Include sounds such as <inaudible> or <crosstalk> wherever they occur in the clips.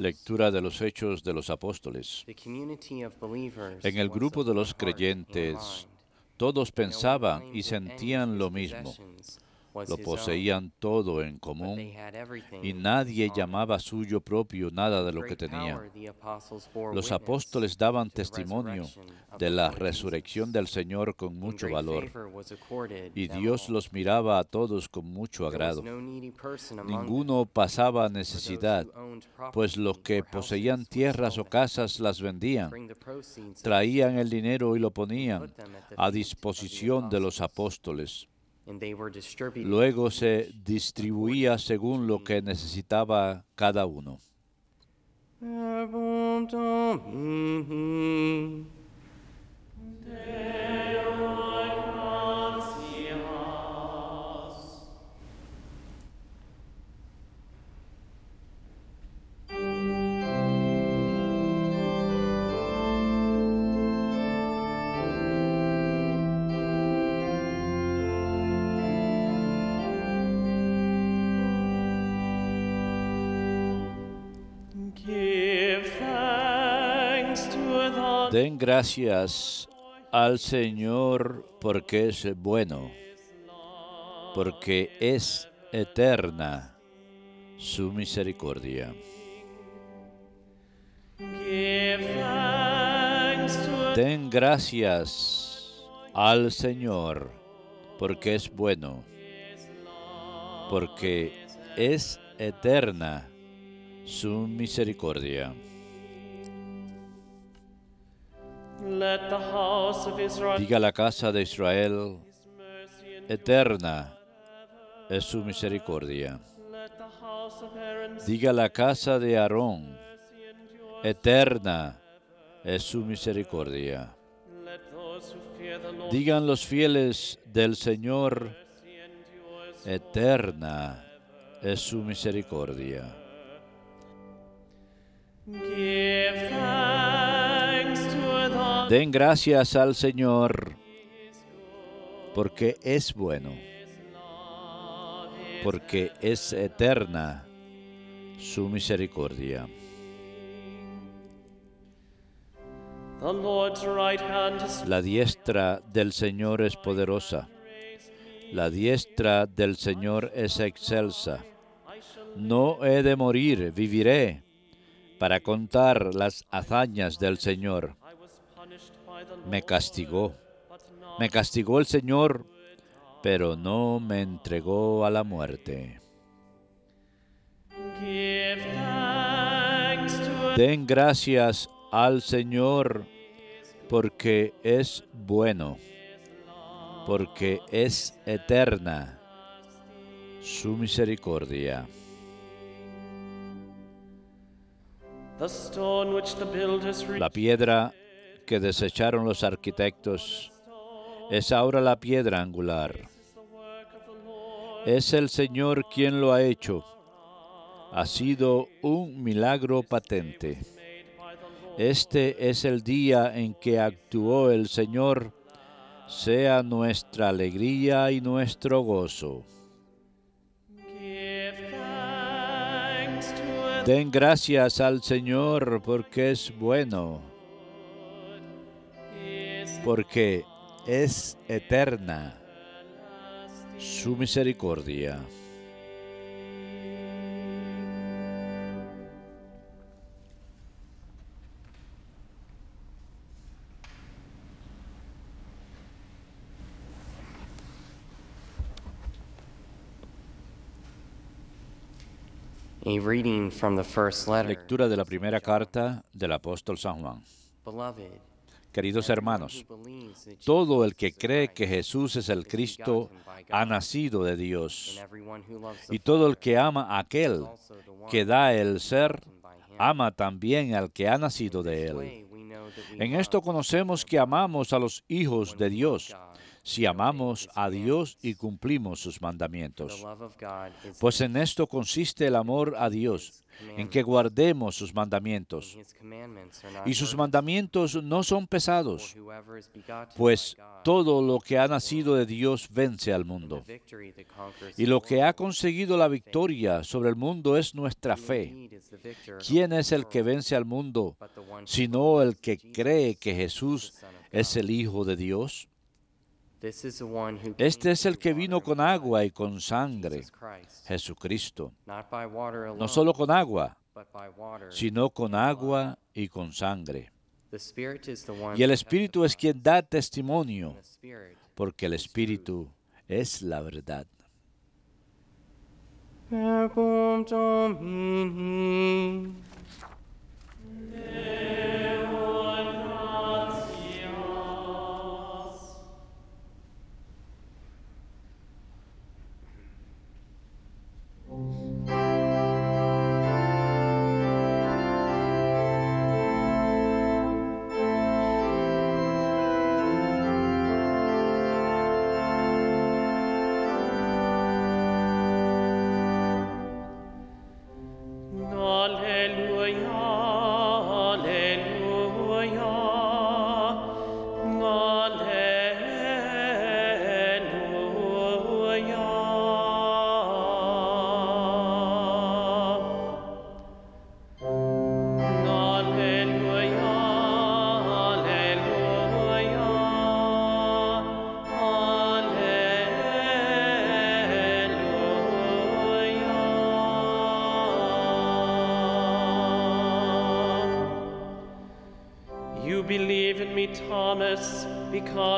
Lectura de los Hechos de los Apóstoles. En el grupo de los creyentes, todos pensaban y sentían lo mismo lo poseían todo en común y nadie llamaba suyo propio nada de lo que tenían. Los apóstoles daban testimonio de la resurrección del Señor con mucho valor y Dios los miraba a todos con mucho agrado. Ninguno pasaba necesidad, pues los que poseían tierras o casas las vendían, traían el dinero y lo ponían a disposición de los apóstoles. Luego se distribuía según lo que necesitaba cada uno. Mm-hmm. Den gracias al Señor porque es bueno, porque es eterna su misericordia. Den gracias al Señor porque es bueno, porque es eterna su misericordia. Diga la casa de Israel, eterna es su misericordia. Diga la casa de Aarón, eterna es su misericordia. Digan los fieles del Señor, eterna es su misericordia. Den gracias al Señor, porque es bueno, porque es eterna su misericordia. La diestra del Señor es poderosa. La diestra del Señor es excelsa. No he de morir, viviré para contar las hazañas del Señor me castigó. Me castigó el Señor, pero no me entregó a la muerte. Den gracias al Señor porque es bueno, porque es eterna su misericordia. La piedra que desecharon los arquitectos, es ahora la piedra angular. Es el Señor quien lo ha hecho. Ha sido un milagro patente. Este es el día en que actuó el Señor, sea nuestra alegría y nuestro gozo. Den gracias al Señor porque es bueno porque es eterna su misericordia. A reading from the first letter. Lectura de la primera carta del apóstol San Juan. Queridos hermanos, todo el que cree que Jesús es el Cristo ha nacido de Dios. Y todo el que ama a aquel que da el ser, ama también al que ha nacido de él. En esto conocemos que amamos a los hijos de Dios si amamos a Dios y cumplimos sus mandamientos. Pues en esto consiste el amor a Dios, en que guardemos sus mandamientos. Y sus mandamientos no son pesados, pues todo lo que ha nacido de Dios vence al mundo. Y lo que ha conseguido la victoria sobre el mundo es nuestra fe. ¿Quién es el que vence al mundo, sino el que cree que Jesús es el Hijo de Dios? Este es el que vino con agua y con sangre, Jesucristo. No solo con agua, sino con agua y con sangre. Y el Espíritu es quien da testimonio, porque el Espíritu es la verdad.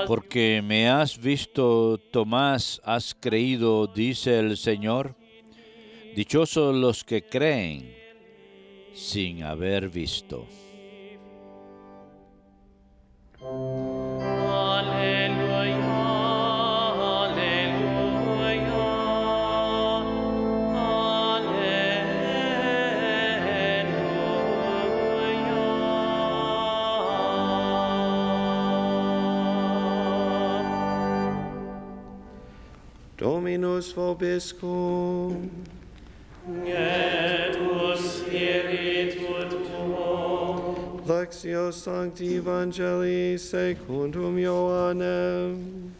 Porque me has visto, Tomás, has creído, dice el Señor. Dichosos los que creen sin haber visto. Dominus vobiscum. Et tu spiritu tuo. Lectio Sancti Evangelii secundum Ioannem.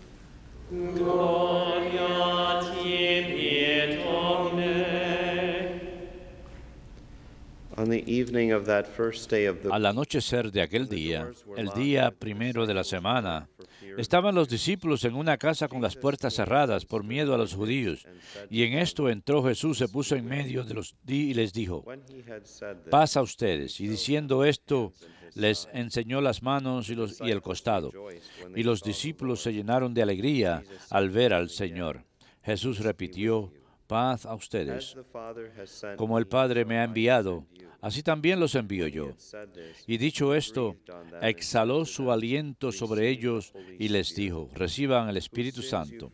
Gloria tibi, On the evening A la anochecer de aquel día, el día primero de la semana, Estaban los discípulos en una casa con las puertas cerradas por miedo a los judíos, y en esto entró Jesús, se puso en medio de los y les dijo, Pasa a ustedes. Y diciendo esto, les enseñó las manos y, los, y el costado. Y los discípulos se llenaron de alegría al ver al Señor. Jesús repitió, paz a ustedes. Como el Padre me ha enviado, así también los envío yo. Y dicho esto, exhaló su aliento sobre ellos y les dijo, reciban el Espíritu Santo.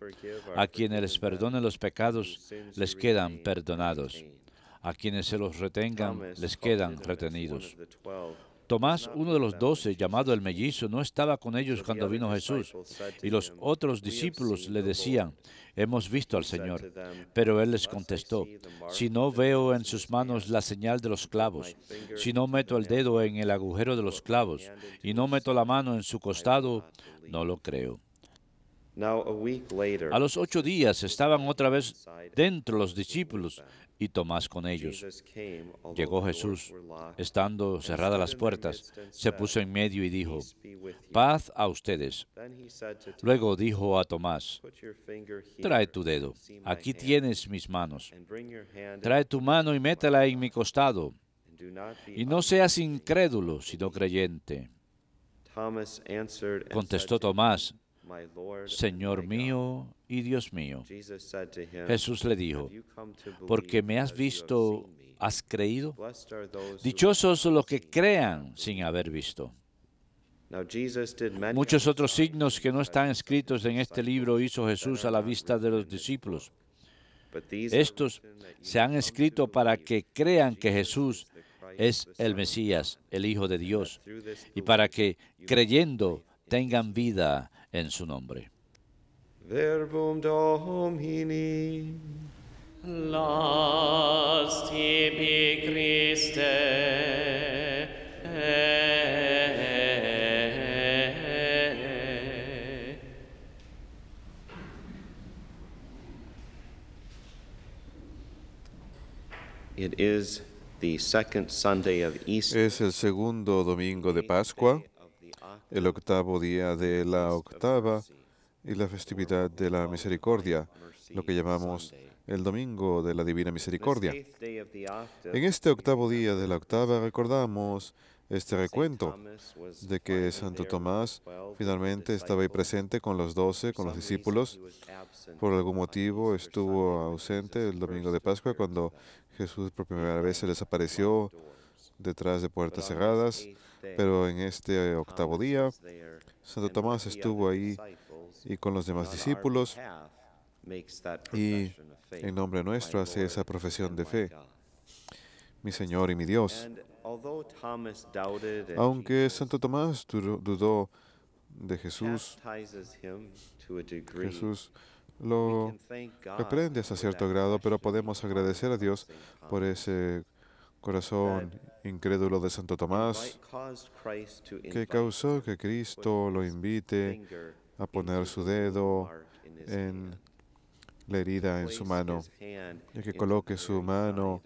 A quienes les perdonen los pecados, les quedan perdonados. A quienes se los retengan, les quedan retenidos. Tomás, uno de los doce, llamado el mellizo, no estaba con ellos cuando vino Jesús, y los otros discípulos le decían, hemos visto al Señor. Pero él les contestó, si no veo en sus manos la señal de los clavos, si no meto el dedo en el agujero de los clavos, y no meto la mano en su costado, no lo creo. A los ocho días estaban otra vez dentro los discípulos y Tomás con ellos. Llegó Jesús, estando cerradas las puertas, se puso en medio y dijo, paz a ustedes. Luego dijo a Tomás, trae tu dedo, aquí tienes mis manos, trae tu mano y métela en mi costado, y no seas incrédulo, sino creyente. Contestó Tomás, Señor mío y Dios mío. Jesús le dijo, porque me has visto, has creído. Dichosos los que crean sin haber visto. Muchos otros signos que no están escritos en este libro hizo Jesús a la vista de los discípulos. Estos se han escrito para que crean que Jesús es el Mesías, el Hijo de Dios, y para que creyendo tengan vida en su nombre verbum Domini. Las tibi Christe. It is the second Sunday of Easter. Es el segundo domingo de Pascua, el octavo día de la octava y la festividad de la misericordia, lo que llamamos el Domingo de la Divina Misericordia. En este octavo día de la octava recordamos este recuento de que Santo Tomás finalmente estaba ahí presente con los doce, con los discípulos. Por algún motivo estuvo ausente el domingo de Pascua cuando Jesús por primera vez se les apareció detrás de puertas cerradas. Pero en este octavo día, Santo Tomás estuvo ahí y con los demás discípulos y en nombre nuestro hace esa profesión de fe, mi Señor y mi Dios. Aunque Santo Tomás dudó de Jesús, Jesús lo reprende hasta cierto grado, pero podemos agradecer a Dios por ese corazón incrédulo de Santo Tomás que causó que Cristo lo invite a poner su dedo en la herida en su mano y que coloque su mano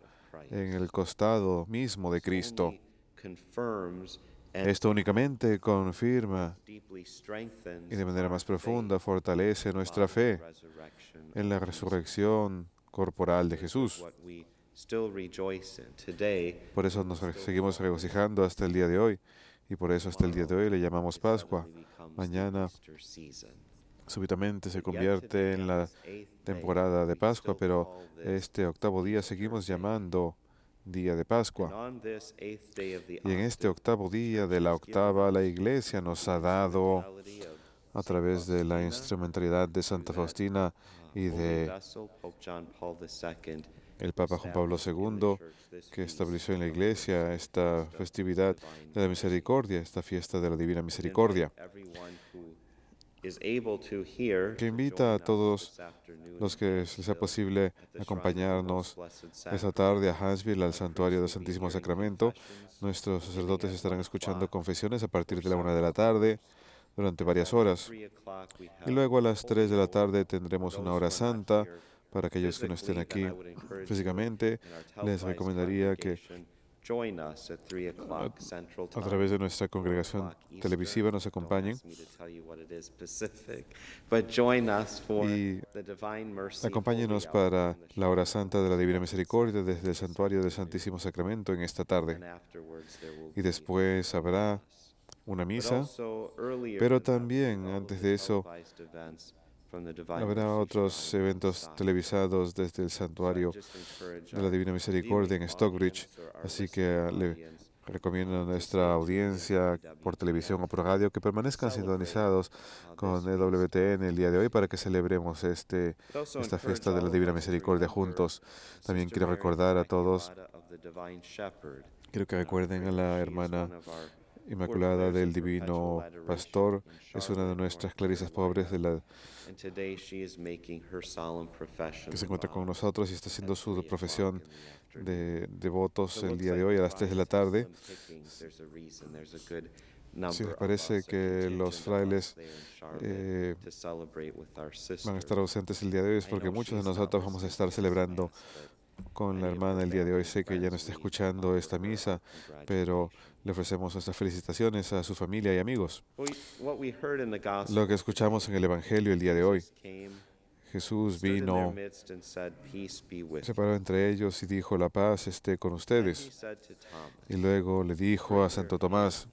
en el costado mismo de Cristo. Esto únicamente confirma y de manera más profunda fortalece nuestra fe en la resurrección corporal de Jesús. Por eso nos seguimos regocijando hasta el día de hoy y por eso hasta el día de hoy le llamamos Pascua, Mañana súbitamente se convierte en la temporada de Pascua, pero este octavo día seguimos llamando día de Pascua. Y en este octavo día de la octava, la iglesia nos ha dado, a través de la instrumentalidad de Santa Faustina y de el Papa Juan Pablo II, que estableció en la Iglesia esta festividad de la misericordia, esta fiesta de la Divina Misericordia, que invita a todos los que les sea posible acompañarnos esta tarde a Hansville, al santuario del Santísimo Sacramento. Nuestros sacerdotes estarán escuchando confesiones a partir de la una de la tarde durante varias horas. Y luego a las tres de la tarde tendremos una hora santa para aquellos que no estén aquí físicamente, les recomendaría que a, través de nuestra congregación televisiva nos acompañen y acompáñenos para la hora santa de la Divina Misericordia desde el santuario del Santísimo Sacramento en esta tarde. Y después habrá una misa, pero también antes de eso Habrá otros eventos televisados desde el santuario de la Divina Misericordia en Stockbridge, así que le recomiendo a nuestra audiencia por televisión o por radio que permanezcan sintonizados con el WTN el día de hoy para que celebremos este, esta fiesta de la Divina Misericordia juntos. También quiero recordar a todos Quiero que recuerden a la hermana Inmaculada del Divino Pastor es una de nuestras clarisas pobres de la, que se encuentra con nosotros y está haciendo su profesión de, devotos el día de hoy a las 3 de la tarde. Si les parece que los frailes eh, van a estar ausentes el día de hoy es porque muchos de nosotros vamos a estar celebrando con la hermana el día de hoy. Sé que ella no está escuchando esta misa, pero le ofrecemos nuestras felicitaciones a su familia y amigos. Lo que escuchamos en el Evangelio el día de hoy. Jesús vino, se paró entre ellos y dijo, la paz esté con ustedes. Y luego le dijo a Santo Tomás,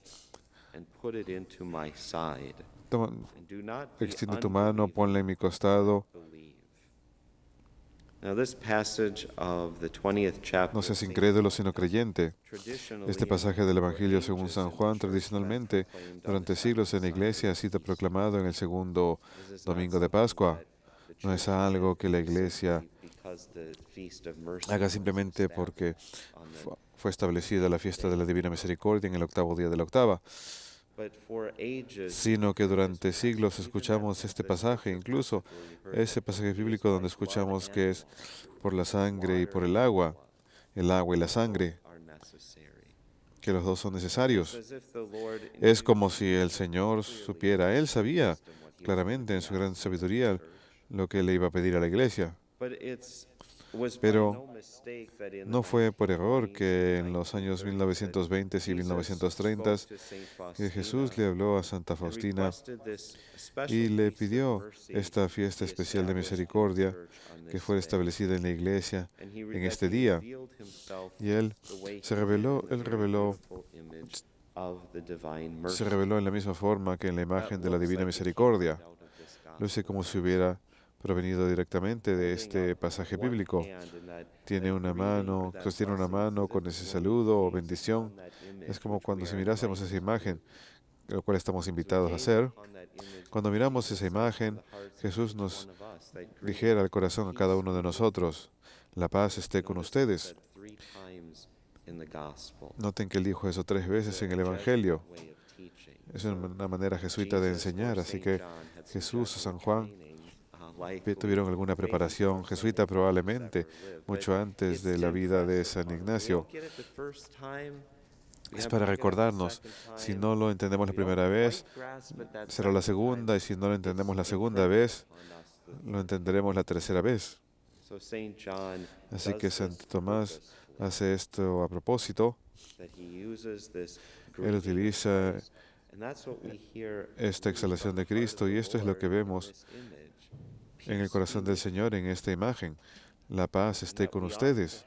extiende tu mano, ponla en mi costado no seas incrédulo sino creyente. Este pasaje del Evangelio según San Juan tradicionalmente durante siglos en la iglesia ha sido proclamado en el segundo domingo de Pascua. No es algo que la iglesia haga simplemente porque fue establecida la fiesta de la Divina Misericordia en el octavo día de la octava sino que durante siglos escuchamos este pasaje, incluso ese pasaje bíblico donde escuchamos que es por la sangre y por el agua, el agua y la sangre, que los dos son necesarios. Es como si el Señor supiera, Él sabía claramente en su gran sabiduría lo que le iba a pedir a la iglesia. Pues, Pero no fue por error que en los años 1920 y 1930 Jesús le habló a Santa Faustina y le pidió esta fiesta especial de misericordia que fue establecida en la iglesia en este día. Y él se reveló, él reveló se reveló en la misma forma que en la imagen de la divina misericordia. Luce como si hubiera provenido directamente de este pasaje bíblico. Tiene uh, una mano, tiene una mano con ese saludo o bendición. Es como cuando si mirásemos esa imagen, lo cual estamos invitados a hacer. Cuando miramos esa imagen, Jesús nos dijera al corazón a cada uno de nosotros, la paz esté con ustedes. Noten que él dijo eso tres veces en el Evangelio. Es una manera jesuita de enseñar, así que Jesús o San Juan tuvieron alguna preparación jesuita probablemente mucho antes de la vida de San Ignacio. Este es para recordarnos, si no lo entendemos la primera vez, será la segunda, y si no lo entendemos la segunda vez, lo entenderemos la tercera vez. Así que San Tomás hace esto a propósito. Él utiliza esta exhalación de Cristo y esto es lo que vemos en el corazón del Señor en esta imagen. La paz esté con ustedes.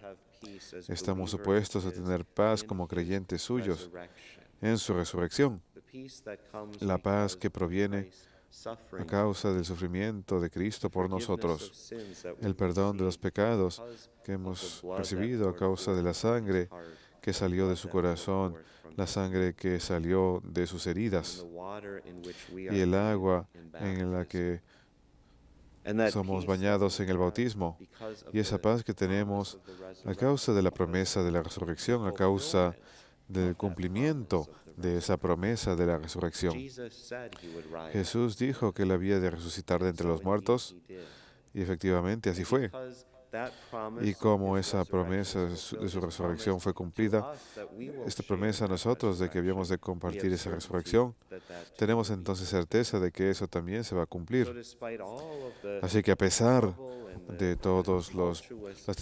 Estamos supuestos a tener paz como creyentes suyos en su resurrección. La paz que proviene a causa del sufrimiento de Cristo por nosotros, el perdón de los pecados que hemos recibido a causa de la sangre que salió de su corazón, la sangre que salió de sus heridas y el agua en la que somos bañados en el bautismo y esa paz que tenemos a causa de la promesa de la resurrección, a causa del cumplimiento de esa promesa de la resurrección. Jesús dijo que él había de resucitar de entre los muertos y efectivamente así fue y como esa promesa de su resurrección fue cumplida, esta promesa a nosotros de que habíamos de compartir esa resurrección, tenemos entonces certeza de que eso también se va a cumplir. Así que a pesar de todos los,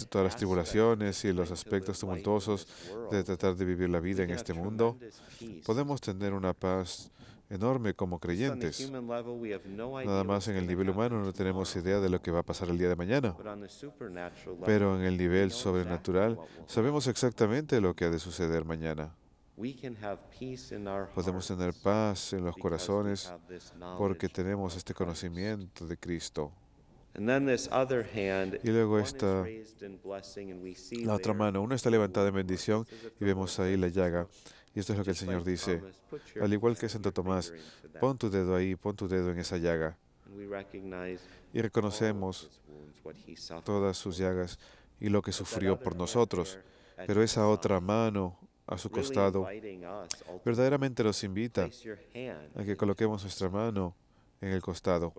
todas las tribulaciones y los aspectos tumultuosos de tratar de vivir la vida en este mundo, podemos tener una paz enorme como creyentes. Nada más en el nivel humano no tenemos idea de lo que va a pasar el día de mañana, pero en el nivel sobrenatural sabemos exactamente lo que ha de suceder mañana. Podemos tener paz en los corazones porque tenemos este conocimiento de Cristo. Y luego está la otra mano. Una está levantada en bendición y vemos ahí la llaga. Y esto es lo que el Señor dice. Al igual que Santo Tomás, pon tu dedo ahí, pon tu dedo en esa llaga. Y reconocemos todas sus llagas y lo que sufrió por nosotros. Pero esa otra mano a su costado verdaderamente nos invita a que coloquemos nuestra mano en el costado.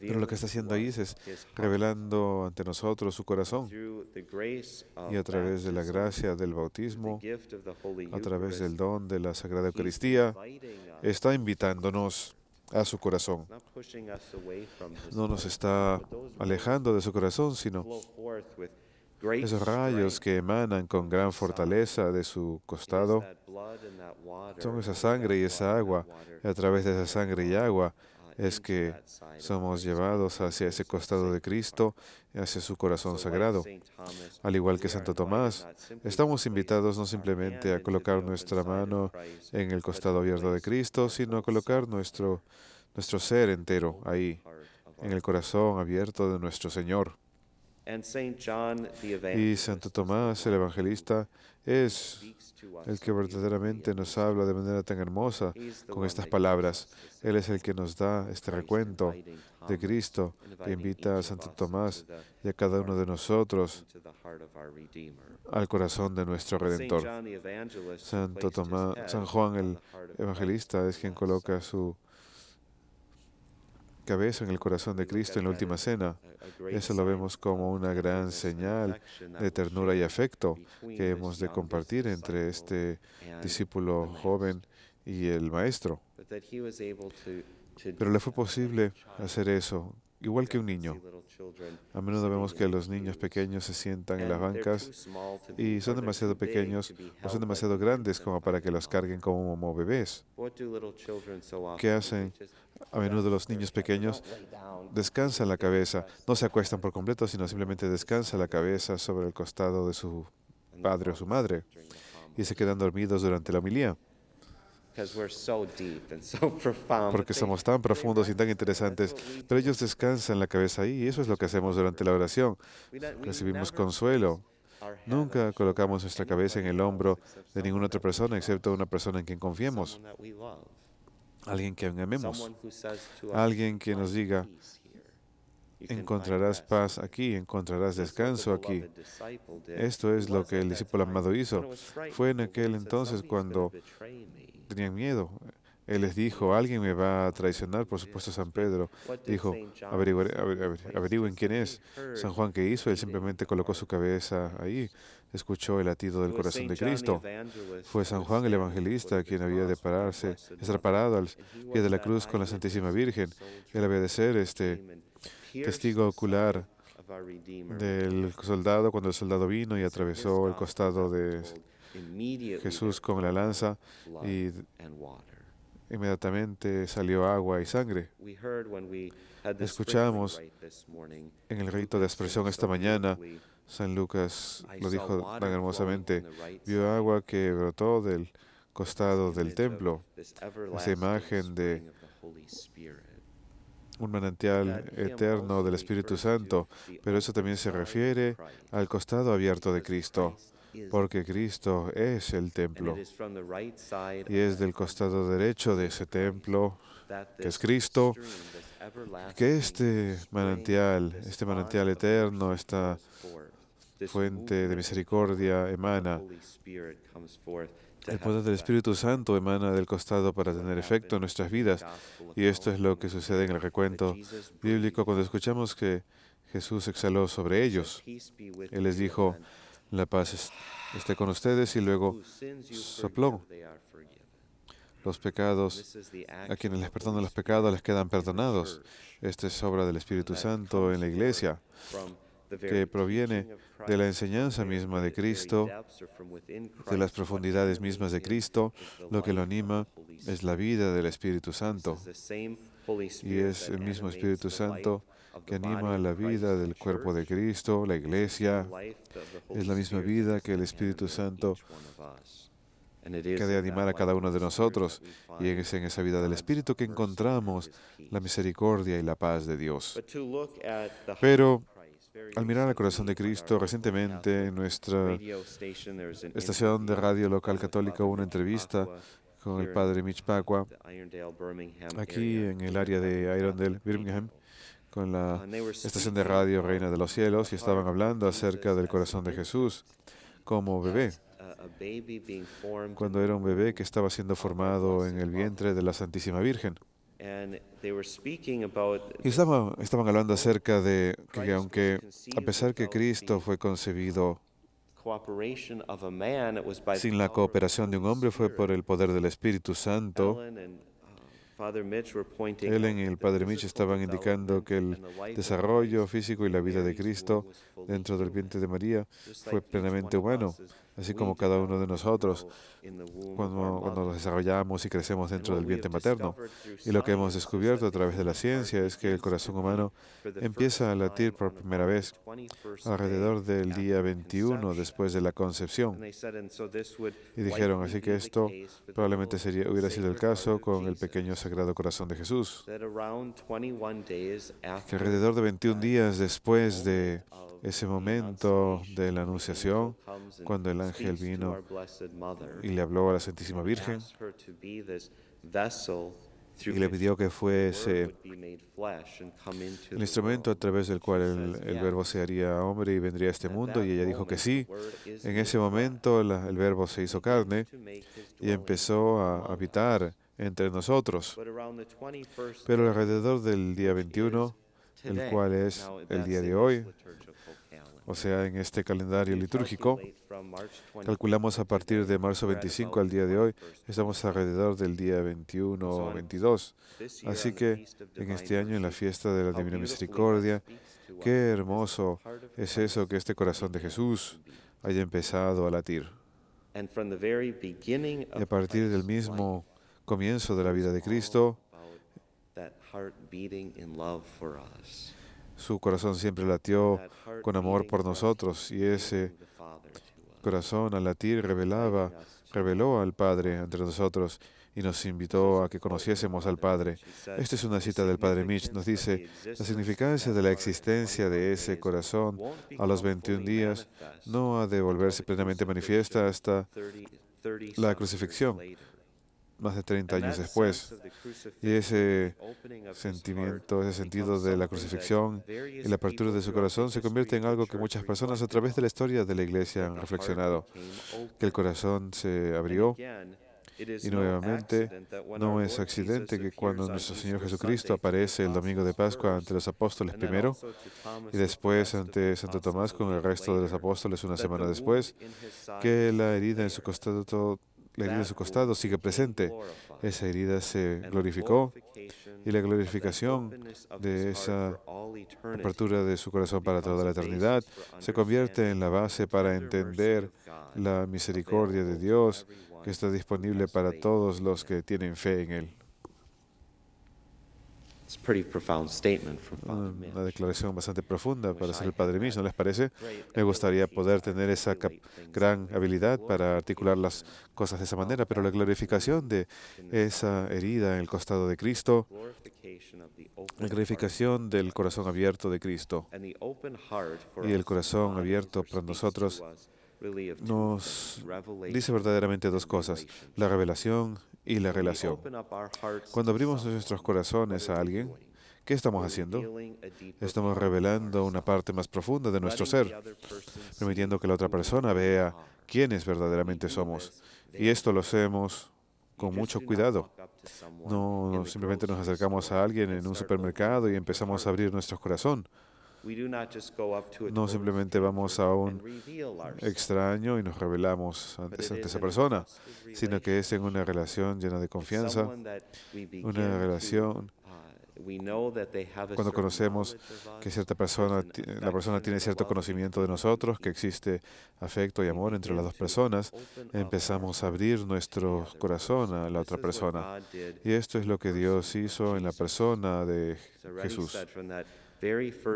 Pero lo que está haciendo ahí es revelando ante nosotros su corazón y a través de la gracia del bautismo, a través del don de la Sagrada Eucaristía, está invitándonos a su corazón. No nos está alejando de su corazón, sino esos rayos que emanan con gran fortaleza de su costado son esa sangre y esa agua. a través de esa sangre y uh, agua uh, es que somos llevados hacia ese costado de Cristo, hacia su corazón sagrado. Al igual que Santo Tomás, estamos invitados no simplemente a colocar nuestra mano en el costado abierto de Cristo, sino a colocar nuestro, nuestro ser entero ahí, en el corazón abierto de nuestro Señor. Y Santo Tomás, el evangelista, es el que verdaderamente nos habla de manera tan hermosa con estas palabras. Él es el que nos da este recuento de Cristo e invita a Santo Tomás y a cada uno de nosotros al corazón de nuestro Redentor. Santo Tomás, San Juan el Evangelista es quien coloca su cabeza en el corazón de Cristo en la última cena. Eso lo vemos como una gran señal de ternura y afecto que hemos de compartir entre este discípulo joven y el maestro. Pero le fue posible hacer eso, igual que un niño. A menudo vemos que los niños pequeños se sientan en las bancas y son demasiado pequeños o son demasiado grandes como para que los carguen como bebés. ¿Qué hacen a menudo los niños pequeños descansan la cabeza, no se acuestan por completo, sino simplemente descansan la cabeza sobre el costado de su padre o su madre y se quedan dormidos durante la homilía. <laughs> Porque somos tan profundos y tan interesantes, pero ellos descansan la cabeza ahí y eso es lo que hacemos durante la oración. Recibimos consuelo. Nunca colocamos nuestra cabeza en el hombro de ninguna otra persona excepto una persona en quien confiemos. Alguien que amemos. Alguien que nos diga, encontrarás paz aquí, encontrarás descanso aquí. Esto es lo que el discípulo amado hizo. Fue en aquel entonces cuando tenían miedo. Él les dijo, alguien me va a traicionar, por supuesto San Pedro. Dijo, averigüen, quién es. San Juan, ¿qué hizo? Él simplemente colocó su cabeza ahí, escuchó el latido del corazón de Cristo. Fue San Juan el Evangelista quien había de pararse, estar parado al pie de la cruz con la Santísima Virgen. Él había de ser este testigo ocular del soldado cuando el soldado vino y atravesó el costado de Jesús con la lanza y Inmediatamente salió agua y sangre. Escuchamos en el rito de expresión esta mañana, San Lucas lo dijo tan hermosamente, vio agua que brotó del costado del templo, esa imagen de un manantial eterno del Espíritu Santo, pero eso también se refiere al costado abierto de Cristo, porque Cristo es el templo. Y es del costado derecho de ese templo, que es Cristo, que este manantial, este manantial eterno, esta fuente de misericordia emana. El poder del Espíritu Santo emana del costado para tener efecto en nuestras vidas. Y esto es lo que sucede en el recuento bíblico cuando escuchamos que Jesús exhaló sobre ellos. Él les dijo, la paz esté con ustedes y luego sopló los pecados, a quienes les perdonan los pecados les quedan perdonados. Esta es obra del Espíritu Santo en la Iglesia, que proviene de la enseñanza misma de Cristo, de las profundidades mismas de Cristo. Lo que lo anima es la vida del Espíritu Santo. Y es el mismo Espíritu Santo que anima la vida del cuerpo de Cristo, la iglesia. Es la misma vida que el Espíritu Santo que ha de animar a cada uno de nosotros. Y es en esa vida del Espíritu que encontramos la misericordia y la paz de Dios. Pero al mirar al corazón de Cristo, recientemente en nuestra estación de radio local católica hubo una entrevista con el padre Mitch Pacua, aquí en el área de Irondale, Birmingham con la estación de radio Reina de los Cielos y estaban hablando acerca del corazón de Jesús como bebé, uh, cuando era un bebé que estaba siendo formado en el vientre de la Santísima Virgen. Y estaban, estaban hablando acerca de que aunque, a pesar que Cristo fue concebido sin la cooperación de un hombre, fue por el poder del Espíritu Santo, Ellen y el Padre Mitch estaban indicando que el desarrollo físico y la vida de Cristo dentro del vientre de María fue plenamente humano, así como cada uno de nosotros, cuando, nos desarrollamos y crecemos dentro del vientre materno. Y lo que hemos descubierto a través de la ciencia es que el corazón humano empieza a latir por primera vez alrededor del día 21 después de la concepción. Y dijeron, así que esto probablemente sería, hubiera sido el caso con el pequeño Sagrado Corazón de Jesús, que alrededor de 21 días después de ese momento de la anunciación, cuando el ángel vino y le habló a la Santísima Virgen y le pidió que fuese el instrumento a través del cual el, verbo se haría hombre y vendría a este mundo. Y ella dijo que sí. En ese momento el verbo se hizo carne y empezó a habitar entre nosotros. Pero alrededor del día 21, el cual es el día de hoy, o sea, en este calendario litúrgico, calculamos a partir de marzo 25 al día de hoy, estamos alrededor del día 21 o 22. Así que en este año, en la fiesta de la Divina Misericordia, qué hermoso es eso que este corazón de Jesús haya empezado a latir. Y a partir del mismo comienzo de la vida de Cristo, su corazón siempre latió con amor por nosotros y ese corazón al latir revelaba, reveló al Padre entre nosotros y nos invitó a que conociésemos al Padre. Esta es una cita del Padre Mitch. Nos dice, la significancia de la existencia de ese corazón a los 21 días no ha de volverse plenamente manifiesta hasta la crucifixión más de 30 años después. Y ese sentimiento, ese sentido de la crucifixión y la apertura de su corazón se convierte en algo que muchas personas a través de la historia de la iglesia han reflexionado, que el corazón se abrió. Y nuevamente, no es accidente que cuando nuestro Señor Jesucristo aparece el domingo de Pascua ante los apóstoles primero y después ante Santo Tomás con el resto de los apóstoles una semana después, que la herida en su costado la herida de su costado sigue presente. Esa herida se glorificó y la glorificación de esa apertura de su corazón para toda la eternidad se convierte en la base para entender la misericordia de Dios que está disponible para todos los que tienen fe en Él. Una declaración bastante profunda para ser el Padre mismo, ¿no les parece? Me gustaría poder tener esa gran habilidad para articular las cosas de esa manera, pero la glorificación de esa herida en el costado de Cristo, la glorificación del corazón abierto de Cristo y el corazón abierto para nosotros nos dice verdaderamente dos cosas, la revelación y la relación. Cuando abrimos nuestros corazones a alguien, ¿Qué estamos haciendo? Estamos revelando una parte más profunda de nuestro ser, permitiendo que la otra persona vea quiénes verdaderamente somos. Y esto lo hacemos con mucho cuidado. No simplemente nos acercamos a alguien en un supermercado y empezamos a abrir nuestro corazón. No simplemente vamos a un extraño y nos revelamos ante esa persona, sino que es en una relación llena de confianza, una relación uh, cuando conocemos que cierta persona, la persona tiene cierto conocimiento de nosotros, que existe afecto y amor entre las dos personas, empezamos a abrir nuestro corazón a la otra persona. Y esto es lo que Dios hizo en la persona de Jesús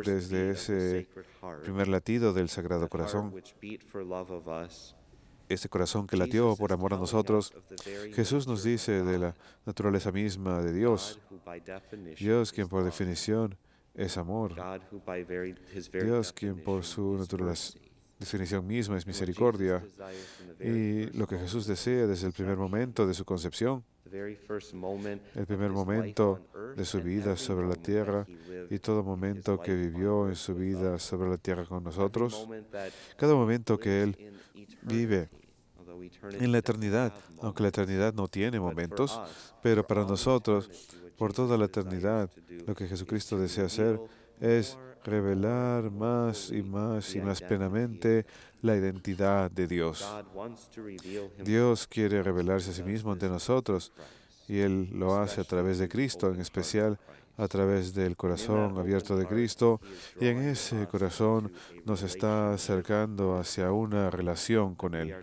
desde ese primer latido del Sagrado Corazón, este corazón que latió por amor a nosotros, Jesús nos dice de la naturaleza misma de Dios, Dios quien por definición es amor, Dios quien por su naturaleza definición misma es misericordia. Y lo que Jesús desea desde el primer momento de su concepción, el primer momento de su vida sobre la tierra y todo momento que vivió en su vida sobre la tierra con nosotros, cada momento que Él vive en la eternidad, aunque la eternidad no tiene momentos, pero para nosotros, por toda la eternidad, lo que Jesucristo desea hacer es revelar más y más y más plenamente la identidad de Dios. Dios quiere revelarse a sí mismo ante nosotros y Él lo hace a través de Cristo, en especial a través del corazón abierto de Cristo y en ese uh, corazón nos está acercando hacia una relación con Él.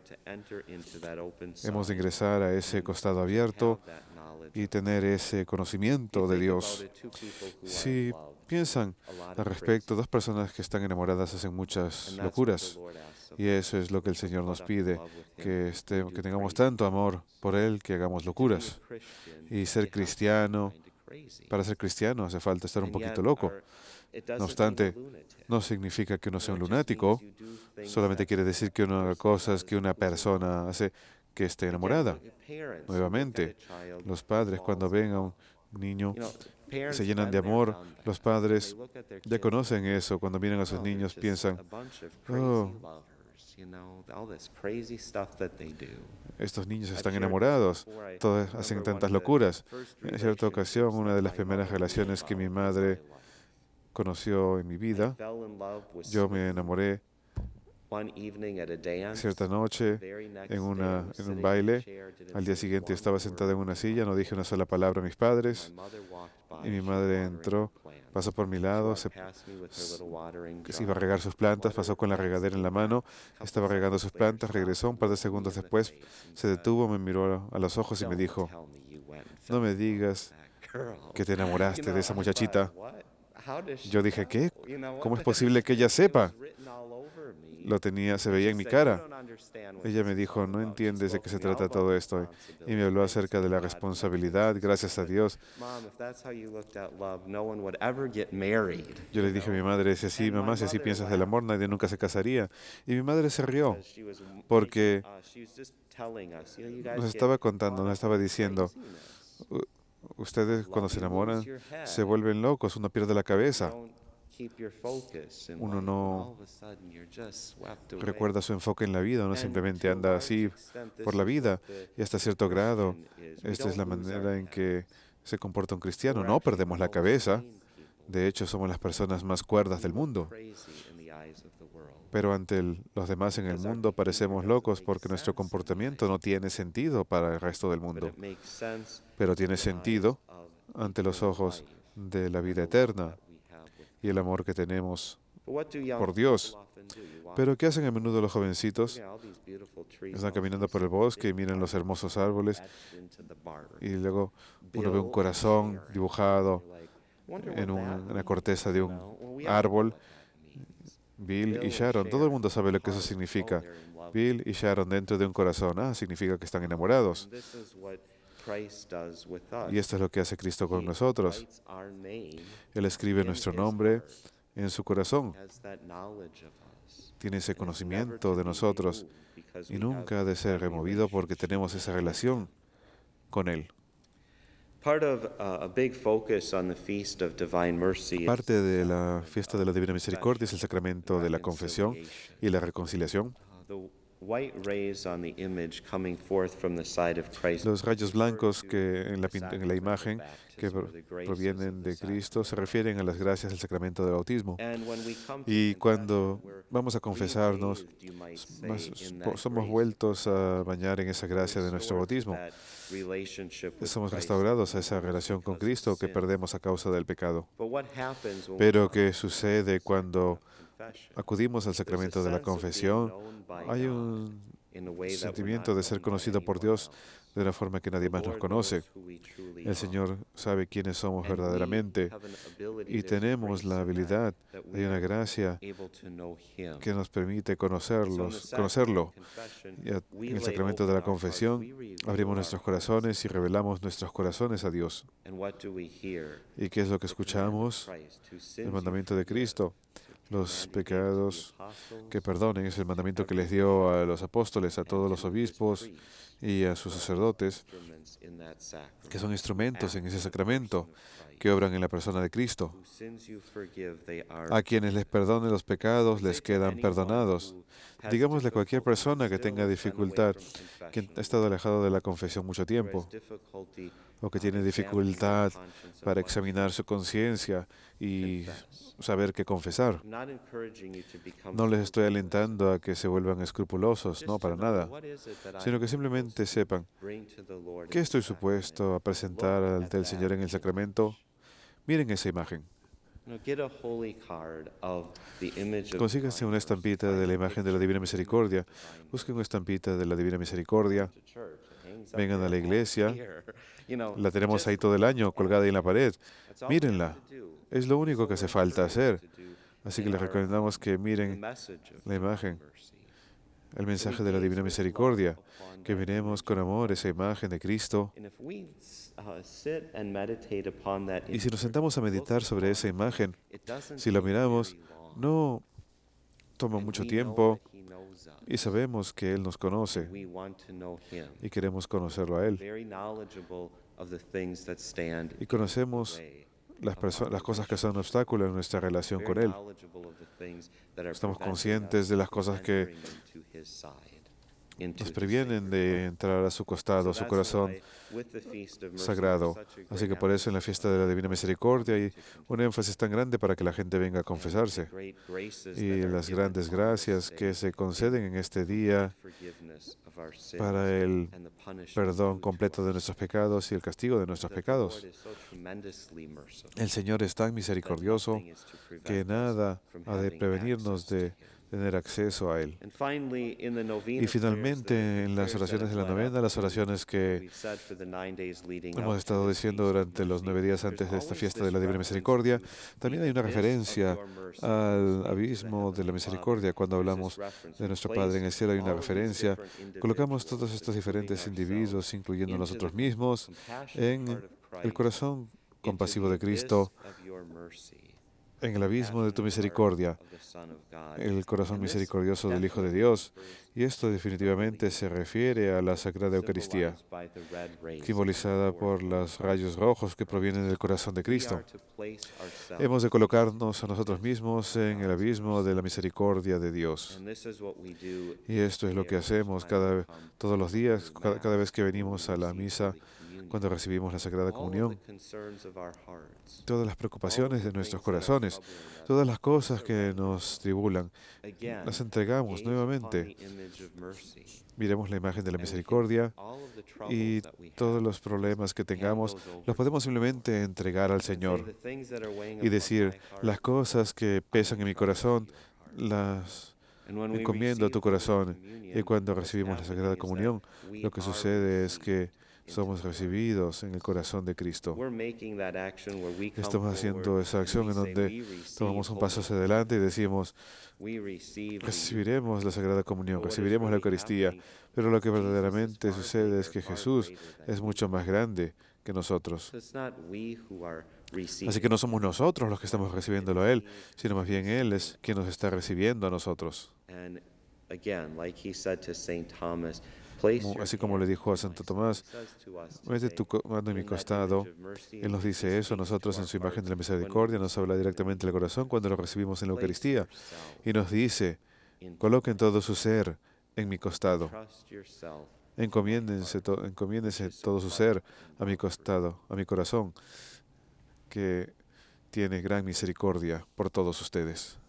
Hemos de ingresar a ese costado abierto y tener ese conocimiento de Dios. Si piensan al respecto. Dos personas que están enamoradas hacen muchas locuras. Y eso es lo que el Señor nos pide, que, este, que tengamos tanto amor por Él que hagamos locuras. Y ser cristiano, para ser cristiano hace falta estar un poquito loco. No obstante, no significa que uno sea un lunático, solamente quiere decir que uno haga cosas que una persona hace que esté enamorada. Nuevamente, los padres cuando ven a un niño se llenan de amor. Los padres ya conocen eso. Cuando miran a sus oh, niños piensan, oh, estos niños están enamorados, todos hacen tantas locuras. En cierta ocasión, una de las primeras relaciones que mi madre conoció en mi vida, yo me enamoré cierta noche en, una, en un baile. Al día siguiente estaba sentada en una silla, no dije una sola palabra a mis padres y mi madre entró, pasó por mi lado, se, iba a regar sus plantas, pasó con la regadera en la mano, estaba regando sus plantas, regresó un par de segundos después, se detuvo, me miró a los ojos y me dijo, no me digas que te enamoraste de esa muchachita. Yo dije, ¿qué? ¿Cómo es posible que ella sepa? lo tenía, se veía en mi cara. Ella me dijo, no entiendes de qué se trata todo esto. Y me habló acerca de la responsabilidad, gracias a Dios. Yo le dije a mi madre, si así, mamá, si así piensas del amor, nadie nunca se casaría. Y mi madre se rió porque nos estaba contando, nos estaba diciendo, ustedes cuando se enamoran se vuelven locos, uno pierde la cabeza. Uno no recuerda su enfoque en la vida, uno simplemente anda así por la vida y hasta cierto grado esta es la manera en que se comporta un cristiano. No perdemos la cabeza, de hecho somos las personas más cuerdas del mundo, pero ante los demás en el mundo parecemos locos porque nuestro comportamiento no tiene sentido para el resto del mundo, pero tiene sentido ante los ojos de la vida eterna y el amor que tenemos por Dios. Pero ¿qué hacen a menudo los jovencitos? Están caminando por el bosque y miran los hermosos árboles y luego uno ve un corazón dibujado en una corteza de un árbol. Bill y Sharon, todo el mundo sabe lo que eso significa. Bill y Sharon dentro de un corazón, ah, significa que están enamorados. Y esto es lo que hace Cristo con nosotros. Él escribe nuestro nombre en su corazón. Tiene ese conocimiento de nosotros y nunca ha de ser removido porque tenemos esa relación con Él. Uh, Parte de la fiesta de la uh, Divina Misericordia es el sacramento de la confesión y la reconciliación. Uh, los rayos blancos que en la, en la, imagen que provienen de Cristo se refieren a las gracias del sacramento del bautismo. Y cuando vamos a confesarnos, somos vueltos a bañar en esa gracia de nuestro bautismo. Somos restaurados a esa relación con Cristo que perdemos a causa del pecado. Pero ¿qué sucede cuando acudimos al sacramento de la confesión, hay un sentimiento de ser conocido por Dios de una forma que nadie más nos conoce. El Señor sabe quiénes somos verdaderamente y tenemos la habilidad, hay una gracia que nos permite conocerlo. En el sacramento de la confesión abrimos nuestros corazones y revelamos nuestros corazones a Dios. ¿Y qué es lo que escuchamos? El mandamiento de Cristo los pecados que perdonen. Es el mandamiento que les dio a los apóstoles, a todos los obispos y a sus sacerdotes, que son instrumentos en ese sacramento, que obran en la persona de Cristo. A quienes les perdonen los pecados, les quedan perdonados. Digámosle a cualquier persona que tenga dificultad, que ha estado alejado de la confesión mucho tiempo, o que ah, tiene dificultad para examinar su conciencia y saber qué confesar. No les estoy alentando a que se vuelvan escrupulosos, no, para nada, sino que simplemente sepan qué estoy supuesto a presentar ante el Señor en el sacramento. Miren esa imagen. Consíganse una estampita de la imagen de la Divina Misericordia. Busquen una estampita de la Divina Misericordia vengan a la iglesia. <laughs> La tenemos ahí todo el año, colgada en la pared. Mírenla. Es lo único que hace falta hacer. Así que les recomendamos que miren la imagen, el mensaje de la Divina Misericordia, que miremos con amor esa imagen de Cristo. Uh, y si nos sentamos a meditar sobre esa imagen, si la miramos, no toma mucho tiempo y sabemos que Él nos conoce y queremos conocerlo a Él. Y conocemos las, cosas que son obstáculos en nuestra relación con Él. Estamos conscientes de las cosas que nos previenen de entrar a su costado, a su corazón sagrado. Así que por eso en la fiesta de la Divina Misericordia hay un énfasis tan grande para que la gente venga a confesarse. Y las grandes gracias que se conceden en este día para el perdón completo de nuestros pecados y el castigo de nuestros pecados. El Señor es tan misericordioso que nada ha de prevenirnos de tener acceso a Él. Y finalmente, en las oraciones de la novena, las oraciones que hemos estado diciendo durante los nueve días antes de esta fiesta de la Divina Misericordia, también hay una referencia al abismo de la misericordia. Cuando hablamos de nuestro Padre en el cielo, hay una referencia. Colocamos todos estos diferentes individuos, incluyendo nosotros mismos, en el corazón compasivo de Cristo en el abismo de tu misericordia, el corazón misericordioso del Hijo de Dios. Y esto definitivamente se refiere a la Sagrada Eucaristía, simbolizada por los rayos rojos que provienen del corazón de Cristo. Hemos de colocarnos a nosotros mismos en el abismo de la misericordia de Dios. Y esto es lo que hacemos cada, todos los días, cada, cada vez que venimos a la misa cuando recibimos la Sagrada Comunión, todas las preocupaciones de nuestros corazones, todas las cosas que nos tribulan, las entregamos nuevamente. Miremos la imagen de la misericordia y todos los problemas que tengamos los podemos simplemente entregar al Señor y decir, las cosas que pesan en mi corazón, las encomiendo a tu corazón. Y cuando recibimos la Sagrada Comunión, lo que sucede es que somos recibidos en el corazón de Cristo. Estamos haciendo esa acción en donde tomamos un paso hacia adelante y decimos, recibiremos la Sagrada Comunión, recibiremos la Eucaristía, pero lo que verdaderamente sucede es que Jesús es mucho más grande que nosotros. Así que no somos nosotros los que estamos recibiéndolo a Él, sino más bien Él es quien nos está recibiendo a nosotros así como le dijo a Santo Tomás, mete tu mano en mi costado. Él nos dice eso, nosotros en su imagen de la misericordia nos habla directamente el corazón cuando lo recibimos en la Eucaristía y nos dice, coloquen todo su ser en mi costado. Encomiéndense, encomiéndense todo su ser a mi costado, a mi corazón, que tiene gran misericordia por todos ustedes.